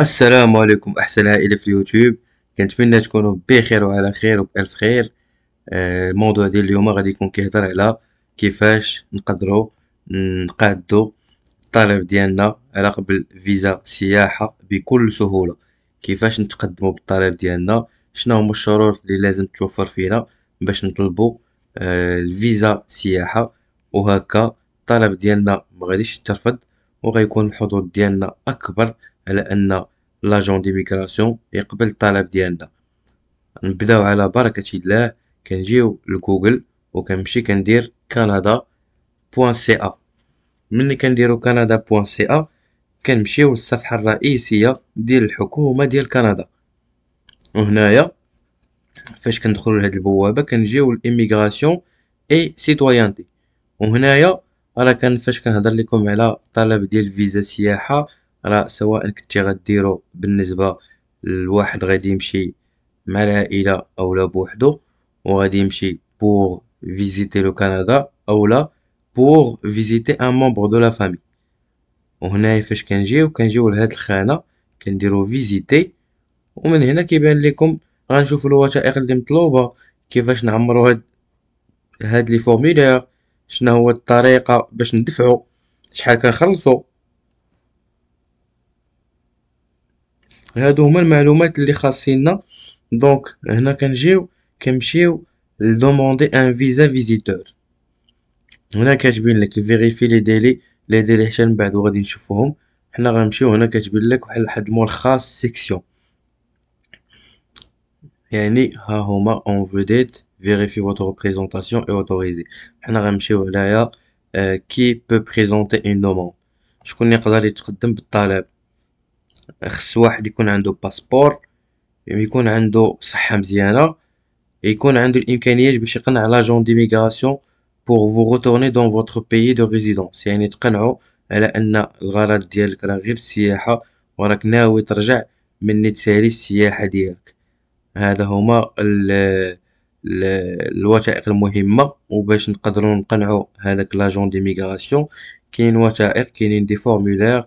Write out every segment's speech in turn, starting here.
السلام عليكم احسن عائله في اليوتيوب كنتمنى تكونوا بخير وعلى خير وبالف خير آه، الموضوع ديال اليوم غادي يكون كيهضر على كيفاش نقدروا نقادو الطلب ديالنا على قبل فيزا سياحه بكل سهوله كيفاش نتقدموا بالطلب ديالنا شنو هما الشروط اللي لازم توفر فينا باش نطلبوا آه، الفيزا سياحه وهكا الطلب ديالنا ما غاديش يترفض وغيكون الحظوظ ديالنا اكبر على ان لاجون ديميغراسيون يقبل الطلب ديالنا نبداو على بركه الله كنجيو لجوجل وكنمشي كندير كندا بوان سي ا ملي كنديرو كندا بوان سي ا كنمشيو للصفحه الرئيسيه ديال الحكومه ديال كندا وهنايا فاش كندخلو لهاد البوابه كنجيو لإميغراسيون اي سيتويانتي وهنايا راه كان فاش كنهضر لكم على طلب ديال فيزا سياحه راه سواء كنتي غديرو بالنسبه لواحد غادي يمشي مع العائله اولا بوحدو وغادي يمشي بور فيزيتي لو كندا اولا بور فيزيتي ان ممبر دو لا فامي وهنا فاش كنجيو كنجيو لهاد الخانه كنديرو فيزيتي ومن هنا كيبان لكم غنشوفوا الوثائق اللي مطلوبه كيفاش نعمرو هاد هاد لي فورمولير شنو هو الطريقه باش ندفعو شحال كنخلصو هادو هما المعلومات اللي خاصينا دونك هنا كنجيو كنمشيو لدوموندي ان فيزا فيزيتور هنا كاتبين لك فيريفي لي ديلي لي ديلي حتى من بعد وغادي نشوفوهم حنا غنمشيو هنا كاتبين لك واحد واحد الملخص سيكسيون يعني ها هما اون فيديت فيريفي فوتر بريزونطاسيون اي اوتوريزي حنا غنمشيو هنايا كي بو بريزونتي اون دوموند شكون يقدر يتقدم بالطلب خص واحد يكون عنده باسبور يكون عنده صحه مزيانه يكون عنده الامكانيات باش يقنع لاجون دي ميغاسيون بور فو روتورني دون فوتر بيي دو ريزيدونس يعني تقنعو على ان الغرض ديالك راه غير السياحه وراك ناوي ترجع مني تسالي السياحه ديالك هذا هما ال الوثائق المهمه وباش نقدروا نقنعوا هذاك لاجون دي ميغراسيون كاين وثائق كاينين دي فورمولير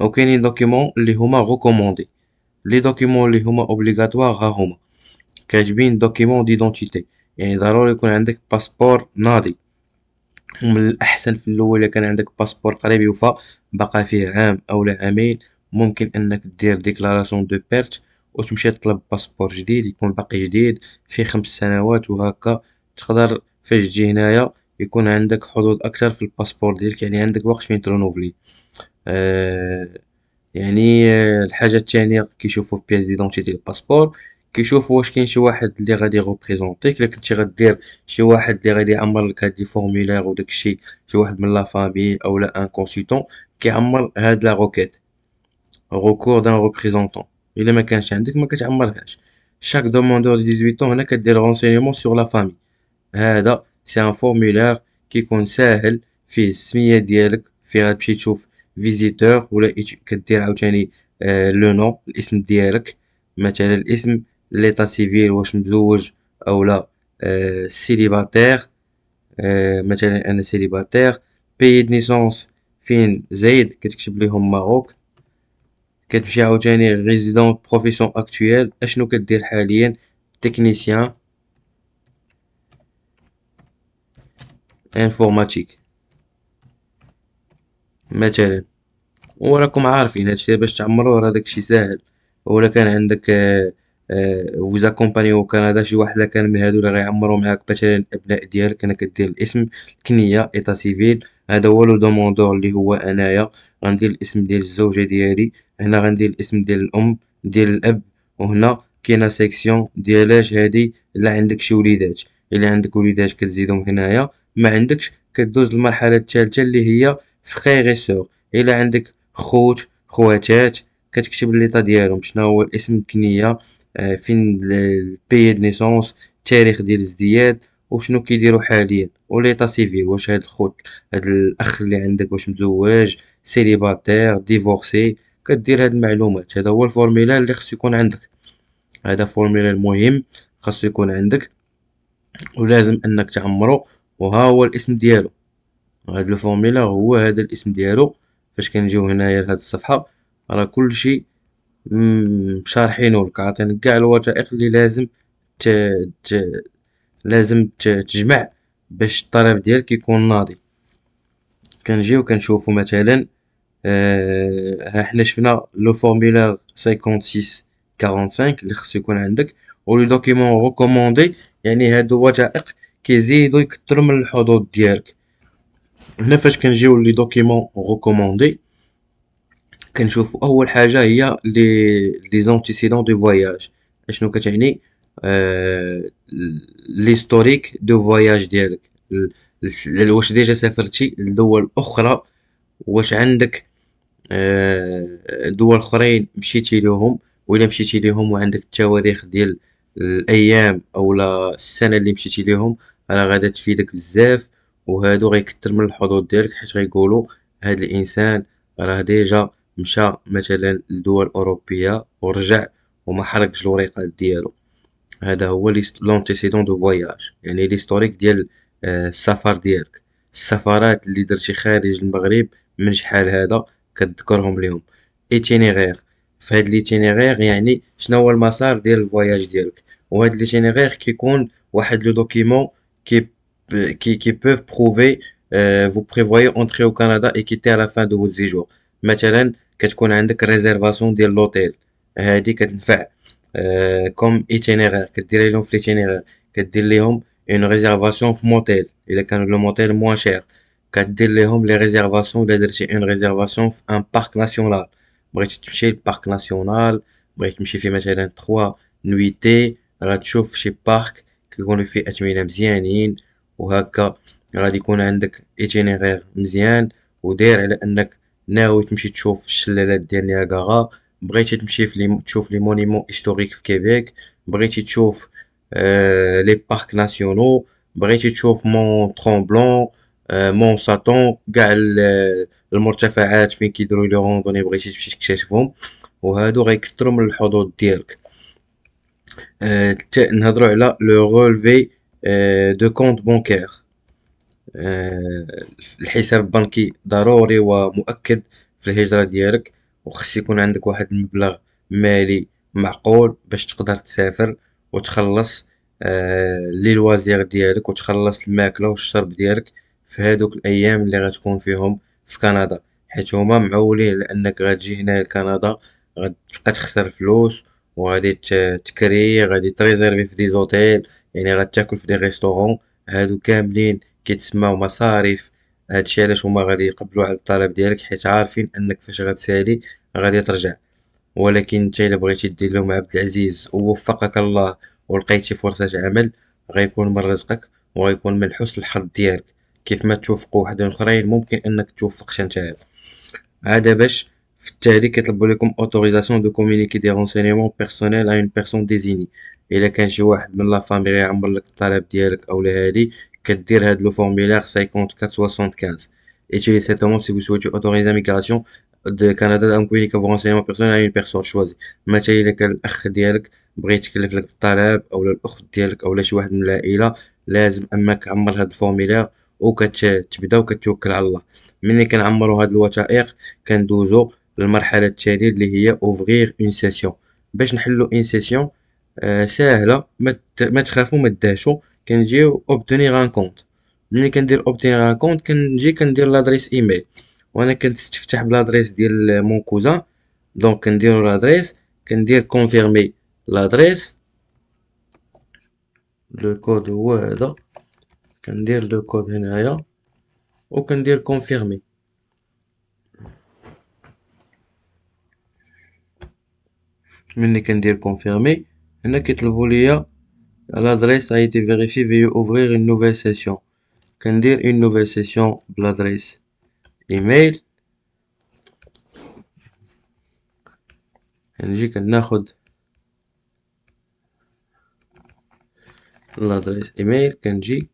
وكاينين دوكيمون اللي هما ريكوموندي لي دوكيمون اللي هما اوبليغاتوار ها هما كاتبين دوكيمون ديدونتيتي يعني ضروري يكون عندك باسبور ناضي ومن الاحسن في الاول كان عندك باسبور قريب يوفى بقى فيه عام او عامين ممكن انك دير ديكلاراسيون دو بيرت وتمشي تطلب باسبور جديد يكون باقي جديد فيه خمس سنوات وهكا تقدر فاش تجي هنايا يكون عندك حظوظ اكثر في الباسبور ديالك يعني عندك وقت فين ترونوفلي آه، يعني آه، الحاجة التانية في بياس ديدونتي ديال الباسبور كيشوفوا واش كاين شي واحد اللي غادي غوبريزونتيك الا كنتي غدير شي واحد اللي غادي يعمر لك هاد لي فورمولير الشيء شي واحد من لا فامي اولا ان كونسلتون كيعمر هاد لا روكيت ريكور دان ريبريزونتون الا ما كانش عندك ما كتعمرهاش شاك دوموندور دي 18 هنا كدير رونسينيمون سور لا فامي هذا سي ان فورمولير كيكون ساهل فيه السميه ديالك فيه غتمشي تشوف فيزيتور ولا كدير عاوتاني آه، لو نو الاسم ديالك مثلا الاسم ليتا سيفيل واش مزوج او لا سيليباتير آه، آه، مثلا انا سيليباتير بي دي نيسونس فين زايد كتكتب ليهم ماروك كتمشي عاوتاني ريزيدون بروفيسيون اكطويل اشنو كدير حاليا تكنيسيان انفورماتيك مثلا وراكم عارفين هادشي باش تعمروه راه داكشي ساهل ولا كان عندك كومباني او كندا شي واحد كان من هادو اللي غيعمرو معاك مثلا الابناء ديالك انا كدير الاسم كنيه ايتا سيفيل هذا هو لو دوموندور اللي هو انايا غندير الاسم ديال الزوجه ديالي هنا غندير الاسم ديال الام ديال الاب وهنا كاينه سيكسيون ديالاش هادي الا عندك شي وليدات الا عندك وليدات كتزيدهم هنايا ما عندكش كدوز للمرحله الثالثه اللي هي فخيغ سور الا عندك خوت خواتات كتكتب ليطا ديالهم شنو هو الاسم الكنيه آه، فين البي د نيسونس التاريخ ديال الازدياد وشنو كيديروا حاليا وليطا سيفيل واش هاد الخوت هاد الاخ اللي عندك واش مزوج سيليباتير ديفورسي كدير هاد المعلومات هذا هو الفورميلا اللي خصو يكون عندك هذا فورميلا المهم خاصو يكون عندك ولازم انك تعمرو وها هو الاسم ديالو هاد الفورميلا هو هذا الاسم ديالو فاش كنجيو هنايا لهاد الصفحه راه كلشي شارحينه لك عاطينك كاع الوثائق اللي لازم ت... ت... لازم ت... تجمع باش الطلب ديالك يكون ناضي كنجيو كنشوفو مثلا آه ها حنا شفنا لو فورمولير 56 45 اللي خصو يكون عندك و لو دوكيمون ريكوموندي يعني هادو وثائق كيزيدو يكثروا من الحظوظ ديالك هنا فاش كنجيو لي دوكيمون ريكوموندي كنشوفوا اول حاجه هي لي لي زونتيسيدون دو فواياج اشنو كتعني ليستوريك دو فواياج ديالك واش ديجا سافرتي لدول اخرى واش عندك آه، دول اخرين مشيتي ليهم ولا مشيتي ليهم وعندك التواريخ ديال الايام اولا السنه اللي مشيتي ليهم راه غادا تفيدك بزاف وهادو غيكتر من الحظوظ ديالك حيت غيقولوا هاد الانسان راه ديجا مشى مثلا لدول اوروبيه ورجع وما حركش الوريقات ديالو هذا هو لونتيسيدون دو فواياج يعني ليستوريك ديال آه، السفر ديالك السفرات اللي درتي خارج المغرب من شحال هذا كتذكرهم ليهم ايتينيغير في هاد ليتينيغير يعني شنو هو المسار ديال الفواياج ديالك وهاد ليتينيغير كيكون واحد لو دوكيمون كي qui, qui peuvent prouver euh, vous prévoyez entrer au Canada et quitter à la fin de votre séjour. Maintenant, quand on a une réservation de l'hôtel, euh, euh, comme itinéraire, que dire l'homme itinéraire, que dire une réservation au motel, il est le motel moins cher, que dirais l'homme les réservations, il est une réservation un parc national, bref, tu le parc national, bref, tu fais maintenant nuits et tu chez parc, que qu'on le fait à bien, وهكا غادي يكون عندك ايتينيغير مزيان ودير على انك ناوي تمشي تشوف الشلالات ديال نياغارا بغيتي تمشي في تشوف لي مونيمون هيستوريك في كيبيك بغيتي تشوف آه، لي بارك ناسيونو بغيتي تشوف مون ترومبلون آه، مون ساتون كاع المرتفعات فين كيديروا لي روندوني بغيتي تمشي تكتشفهم وهادو غيكثروا من الحظوظ ديالك آه، نهضروا على لو ريلفي آه، دو كونت بونكير آه، الحساب البنكي ضروري ومؤكد في الهجرة ديالك وخص يكون عندك واحد المبلغ مالي معقول باش تقدر تسافر وتخلص آه، لي لوازير ديالك وتخلص الماكله والشرب ديالك في هادوك الايام اللي غتكون فيهم في كندا حيت هما معولين لانك غتجي هنا لكندا غتبقى تخسر فلوس وغادي تكري غادي تريزيرفي في دي زوتيل يعني غتاكل في دي ريستورون هادو كاملين كيتسماو مصاريف هادشي علاش هما غادي يقبلوا على الطلب ديالك حيت عارفين انك فاش غتسالي غادي ترجع ولكن انت الا بغيتي دير لهم عبد العزيز ووفقك الله ولقيتي فرصه عمل غيكون من رزقك وغيكون من حسن الحظ ديالك كيف ما توفقوا واحد اخرين ممكن انك توفقش انت هذا باش في التالي كيطلبوا لكم اوتوريزاسيون دو كومونيكي دي رونسينيمون بيرسونيل ا اون بيرسون ديزيني الا كان شي واحد من لا فامي غيعمر لك الطلب ديالك اولا هادي كدير هاد لو فورميلار 5475 utilisez cette demande si vous souhaitez autoriser la migration de Canada en communiquant vos renseignements personnels à une personne choisie مثلا الا كان الاخ ديالك بغى يتكلف لك بالطلب اولا الاخت ديالك اولا شي واحد من العائله لازم اما كعمر هاد الفورميلار وكتبدا وكتوكل على الله ملي كنعمروا هاد الوثائق كندوزو للمرحله التاليه اللي هي اوفغيغ اون سيسيون باش نحلو اون سيسيون آه، ساهله ما تخافوا ما تدهشوا كنجيو اوبتونيغ ان كونت ملي كندير اوبتونيغ ان كونت كنجي كندير لادريس ايميل وانا كنستفتح بلادريس ديال مون كوزان دونك كندير لادريس كندير كونفيرمي لادريس لو كود هو هذا كندير لو كود هنايا وكندير كونفيرمي ملي كندير كونفيرمي l'adresse a été vérifiée, veuillez ouvrir une nouvelle session. Quand une nouvelle session, l'adresse email. نجي كناخد لادريس ايميل كنجي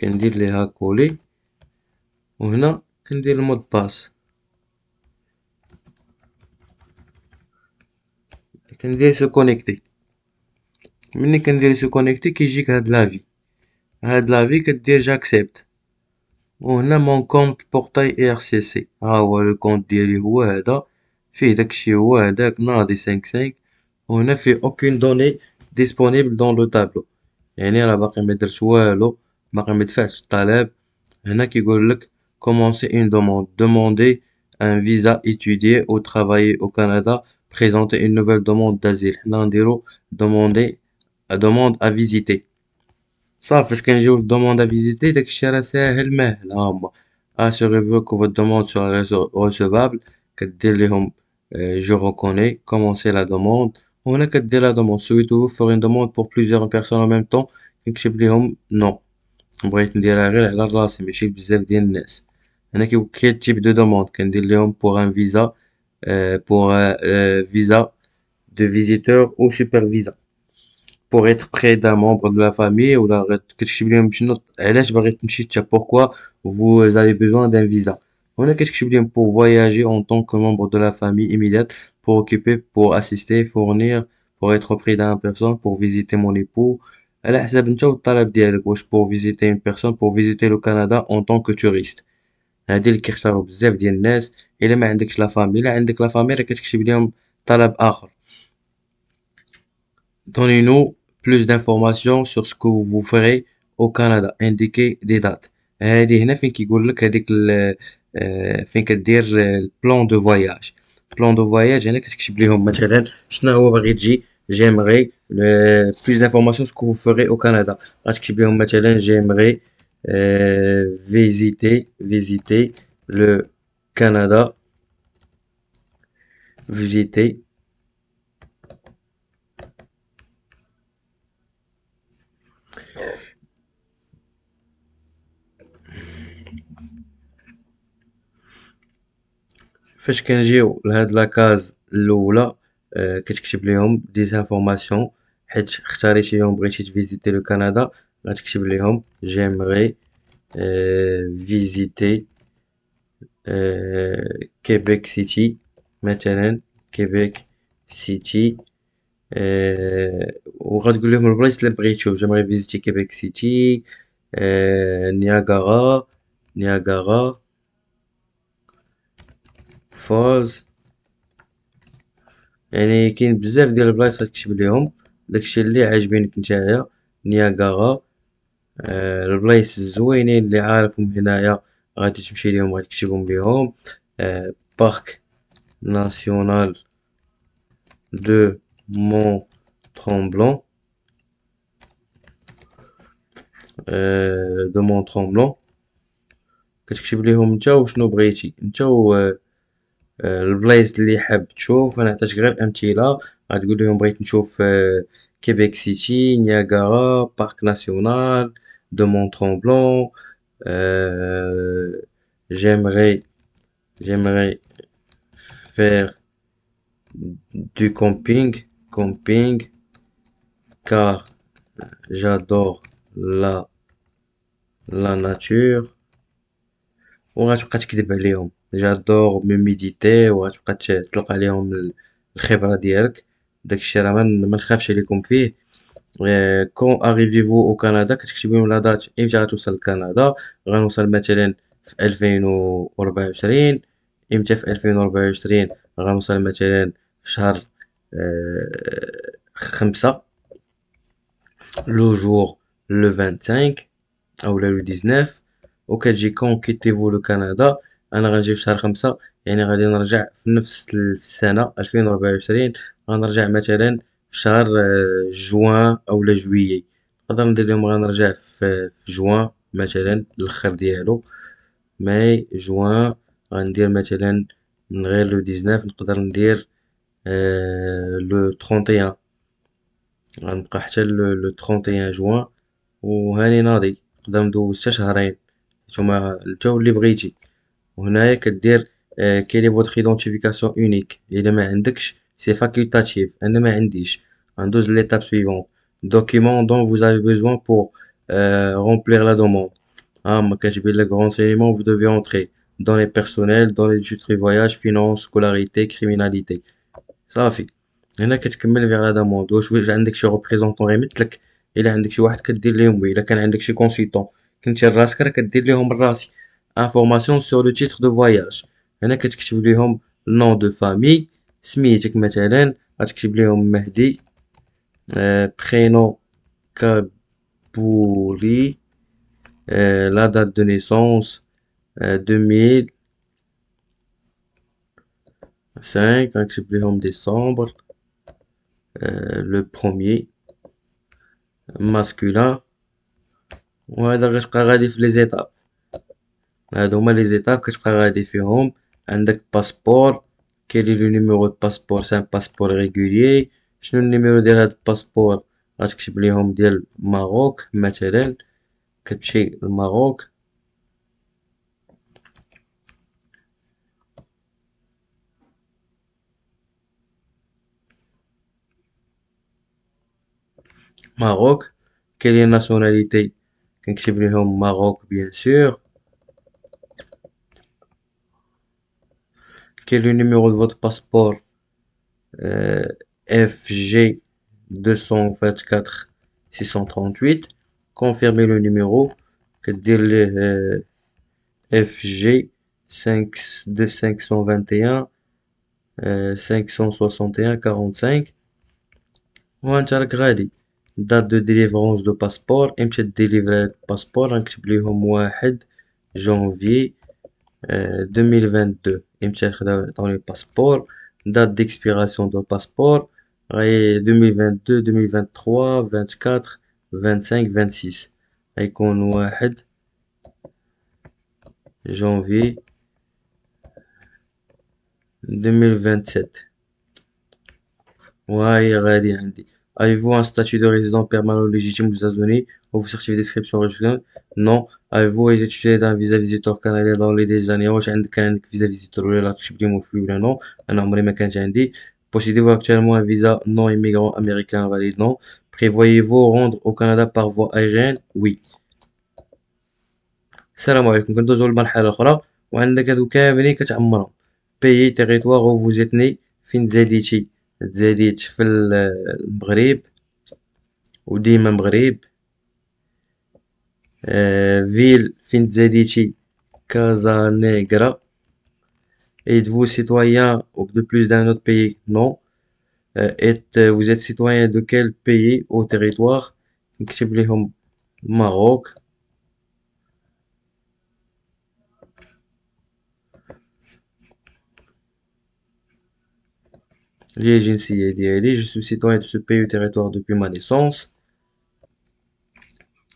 كندير ليها كولي وهنا كندير المود باس كندير se connecter. ملي كندير سو كونيكتي كيجيك هاد لافي هاد لافي كدير جاكسبت وهنا مون كونت بورتاي ار سي سي ها هو لو كونط ديالي هو هذا فيه داكشي هو هذاك ناضي 55 وهنا في اوكين دوني ديسپونيبل دون لو تابلو يعني راه باقي ما درتش والو باقي ما دفعتش الطلب هنا كيقول لك كومونسي اون دوموند دوموندي ان فيزا étudier او travailler او كندا présenter une nouvelle demande d'asile حنا نديرو demander la demande à visiter. Ça, fait qu'un jour demande à visiter, dès que je suis à la CRLME, assurez-vous que votre demande soit recevable, que dès euh, je reconnais, commencez la demande. On a que la demande, si vous faire une demande pour plusieurs personnes en même temps, que je suis hum, non. On pourrait dire la règle, là, c'est mes chiffres, je vous dire NES. On a quel type de demande, que dès hum, pour un visa, euh, pour un euh, visa de visiteur ou super visa pour être près d'un membre de la famille ou qu'est-ce que pourquoi vous avez besoin d'un visa on a qu'est-ce que je pour voyager en tant que membre de la famille immédiate pour occuper pour assister fournir pour être près d'un personne pour visiter mon époux pour visiter une personne pour visiter le Canada en tant que touriste هادي اللي كيختاروا بزاف ديال الناس الا ما عندكش لا فامي الا عندك لا فامي راه كتكتب لهم طلب اخر دوني نو plus d'informations sur ce que vous ferez au canada indiqué des dates et des le que le de dire plan de voyage plan de voyage matériel j'aimerais le plus d'informations sur ce que vous ferez au canada j'aimerais euh, visiter visiter le canada visiter فاش كنجيو لهاد لاكاز الاولى اه كتكتب ليهم ديزانفورماسيون حيت اختاريتيهم بغيتي تفيزيتي لو كندا غتكتب ليهم جيمري اه فيزيتي اه كيبيك سيتي مثلا كيبيك سيتي أه وغتقول لهم البلايص اللي بغيتو جيمري فيزيتي كيبيك سيتي أه نياغارا نياغارا فولز يعني كاين بزاف ديال البلايص غتكتب ليهم داكشي اللي عاجبينك نتايا نياغارا آه البلايص الزوينين اللي عارفهم هنايا غادي تمشي ليهم غتكتبهم ليهم آه بارك ناسيونال دو مون ترومبلون آه، دو مون ترومبلون كتكتب ليهم نتا وشنو بغيتي نتا Le place je vais le voir. On a un petit là. Québec City, Niagara, parc national, Mont Tremblant. J'aimerais, j'aimerais faire du camping, camping, car j'adore la la nature. On va des ديجا دور ميم ميديتي وغتبقى تلقى ليهم الخبرة ديالك داكشي راه منخافش عليكم فيه آه، كون اغيفيفو او كندا كتكتب لهم لا دات امتى غتوصل لكندا غنوصل مثلا في الفين و و عشرين امتى في الفين و و عشرين غنوصل مثلا في شهر آه، خمسة لو جور لو فانتسانك او لو ديزناف وكتجي كون كيتيفو لو كندا انا غنجي في شهر خمسة يعني غادي نرجع في نفس السنة الفين ربعة وعشرين غنرجع مثلا في شهر آه، جوان اولا جويي نقدر ندير ليهم غنرجع في جوان مثلا لخر ديالو ماي جوان غندير مثلا من غير لو ديزناف نقدر ندير آه، لو تخونطيان غنبقى حتى لو تخونطيان جوان وهاني ناضي نقدر ندوز حتى شهرين نتوما نتا اللي بغيتي On aek dire quelle est votre identification unique. Il n'est pas C'est facultatif. Il n'est pas indiqué. l'étape suivante. Documents dont vous avez besoin pour euh, remplir la demande. Ah, moi quand j'ai les grands éléments, vous devez entrer dans les personnels, dans les duches voyage, finances, scolarité, criminalité. Ça va fin. On aek quelques vers la demande. Donc oh, je représente en rémèt le. Il est indiqué. On aek dire les oui. Là quand il est conscient, consultant, il est rasqué, on aek dire les hommes informations sur le titre de voyage هنا كتكتب ليهم nom de famille سميتك مثلا غتكتب ليهم مهدي prénom Kabouri. Euh, la date de naissance 2005. 2000 5, décembre, euh, le premier, masculin. On va les étapes. هادو هما لي زيتاب كتبقى غادي فيهم عندك باسبور كيدير لو نيميرو د باسبور سان باسبور ريغولي شنو النيميرو ديال هاد الباسبور غتكتب ليهم ديال ماروك مثلا كتمشي لماروك ماروك كاين لي ناسيوناليتي كنكتب ليهم ماروك بيان سور quel est le numéro de votre passeport FG 224 638. Confirmez le numéro que dit le FG 5, 2, 521 561 45 وانت date de délivrance de passeport et tu délivres le passeport en de janvier 2022 euh, il cherche dans les passeport date d'expiration de passeport et 2022 2023 24 25 26 et qu'on janvier 2027 avez-vous un statut de résident permanent légitime États-Unis? vous cherchez des descriptions Non. Avez-vous étudié d'un visa visiteur canadien dans les dernières années Possédez-vous actuellement un visa non immigrant américain valide Non. Prévoyez-vous rendre au Canada par voie aérienne Oui. Salam عليكم le للمرحلة vous وعندك E, ville Casanegra. E êtes-vous citoyen de plus d'un autre pays Non. E, vous êtes citoyen de quel pays ou territoire Maroc. je suis citoyen de ce pays ou territoire depuis ma naissance.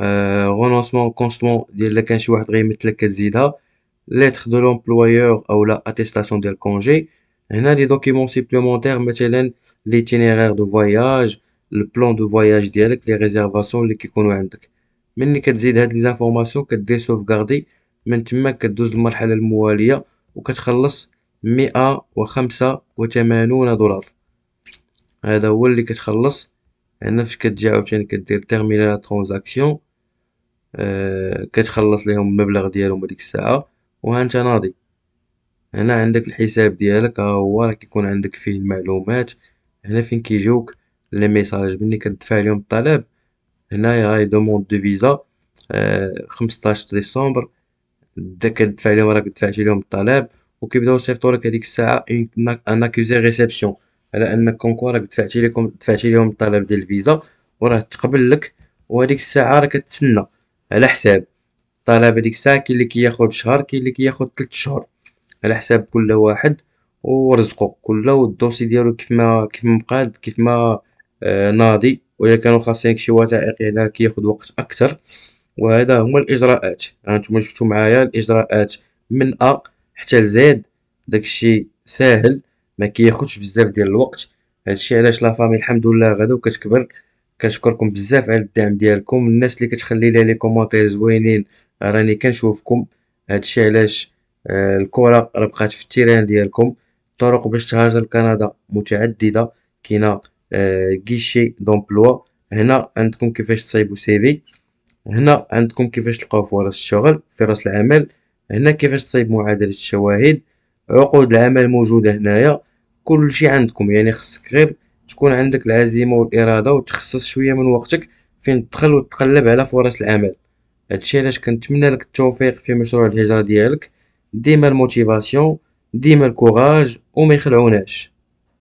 Euh, renoncement, constamment, de y lettre de l'employeur ou la attestation del congé, il y a des documents supplémentaires, mais l'itinéraire de voyage, le plan de voyage, les réservations, les qu'il il y a des informations que de sauvegarder, mais il y que de ou, آه، كتخلص ليهم المبلغ ديالهم هذيك الساعه وها انت ناضي هنا عندك الحساب ديالك ها هو راه كيكون عندك فيه المعلومات هنا فين كيجيوك لي ميساج ملي كتدفع لهم الطلب هنايا هاي دوموند دو فيزا آه 15 ديسمبر دا كتدفع لهم راك دفعتي لهم الطلب وكيبداو يصيفطوا لك هذيك الساعه ان اكوزي ريسبسيون على انك كونكو راك دفعتي لكم دفعتي لهم الطلب ديال الفيزا وراه تقبل لك وهذيك الساعه راه كتسنى على حساب الطلب هذيك الساعه كاين اللي كياخد شهر كاين اللي كياخد 3 شهور على حساب كل واحد ورزقه كله والدوسي ديالو كيف ما كيف ما مقاد كيف ما آه ناضي والا كانوا خاصين شي وثائق هنا كياخد وقت اكثر وهذا هما الاجراءات هانتوما شفتوا معايا الاجراءات من ا حتى لزيد داكشي ساهل ما كياخذش بزاف ديال الوقت هادشي علاش لا فامي الحمد لله غدا وكتكبر كنشكركم بزاف على الدعم ديالكم الناس اللي كتخلي لي لي كومونتير زوينين راني كنشوفكم هادشي علاش آه، الكره راه بقات في التيران ديالكم الطرق باش تهاجر لكندا متعدده كاينه كيشي غيشي دومبلوا هنا عندكم كيفاش تصايبوا سيفي هنا عندكم كيفاش تلقاو فرص الشغل فرص العمل هنا كيفاش تصايب معادله الشواهد عقود العمل موجوده هنايا كلشي عندكم يعني خصك غير تكون عندك العزيمه والاراده وتخصص شويه من وقتك فين تدخل وتقلب على فرص العمل هادشي علاش كنتمنى لك التوفيق في مشروع الهجره ديالك ديما الموتيفاسيون ديما الكوراج وما يخلعوناش